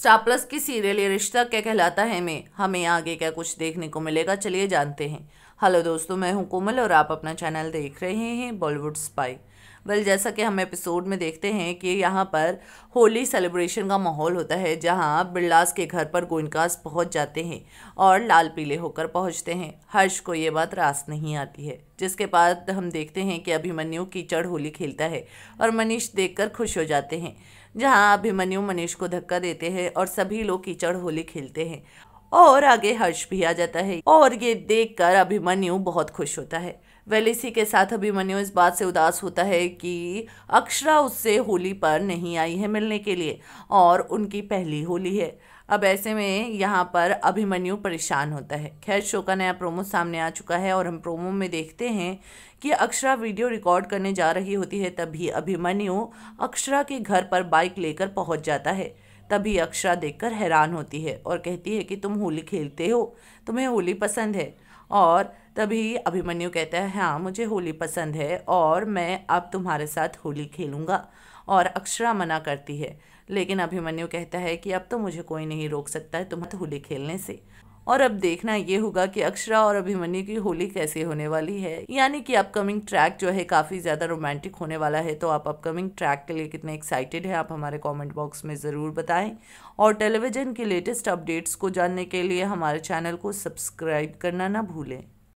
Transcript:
star plus की serial ये रिश्ता क्या कहलाता है में हमें आगे क्या कुछ देखने को मिलेगा चलिए जानते हैं हेलो दोस्तों मैं हूं कोमल और आप अपना चैनल देख रहे हैं बॉलीवुड स्पाई वेल जैसा कि हम एपिसोड में देखते हैं कि यहाँ पर होली सेलिब्रेशन का माहौल होता है जहाँ बिरलास के घर पर गोइनकास पहुँच जाते हैं और लाल पीले होकर पहुँचते हैं हर्ष को ये बात रास नहीं आती है जिसके बाद हम देखते हैं कि अभिमन्यु कीचड़ होली खेलता है और मनीष देख खुश हो जाते हैं जहाँ अभिमन्यु मनीष को धक्का देते हैं और सभी लोग कीचड़ होली खेलते हैं और आगे हर्ष भी आ जाता है और ये देखकर अभिमन्यु बहुत खुश होता है वेल इसी के साथ अभिमन्यु इस बात से उदास होता है कि अक्षरा उससे होली पर नहीं आई है मिलने के लिए और उनकी पहली होली है अब ऐसे में यहाँ पर अभिमन्यु परेशान होता है खैर शो का नया प्रोमो सामने आ चुका है और हम प्रोमो में देखते हैं कि अक्षरा वीडियो रिकॉर्ड करने जा रही होती है तभी अभिमन्यु अक्षरा के घर पर बाइक लेकर पहुँच जाता है तभी अक्षरा देखकर हैरान होती है और कहती है कि तुम होली खेलते हो तुम्हें होली पसंद है और तभी अभिमन्यु कहता है हाँ मुझे होली पसंद है और मैं अब तुम्हारे साथ होली खेलूँगा और अक्षरा मना करती है लेकिन अभिमन्यु कहता है कि अब तो मुझे कोई नहीं रोक सकता है तुम्हें होली खेलने से और अब देखना ये होगा कि अक्षरा और अभिमन्यु की होली कैसे होने वाली है यानी कि अपकमिंग ट्रैक जो है काफ़ी ज़्यादा रोमांटिक होने वाला है तो आप अपकमिंग ट्रैक के लिए कितने एक्साइटेड हैं आप हमारे कमेंट बॉक्स में ज़रूर बताएं और टेलीविज़न के लेटेस्ट अपडेट्स को जानने के लिए हमारे चैनल को सब्सक्राइब करना ना भूलें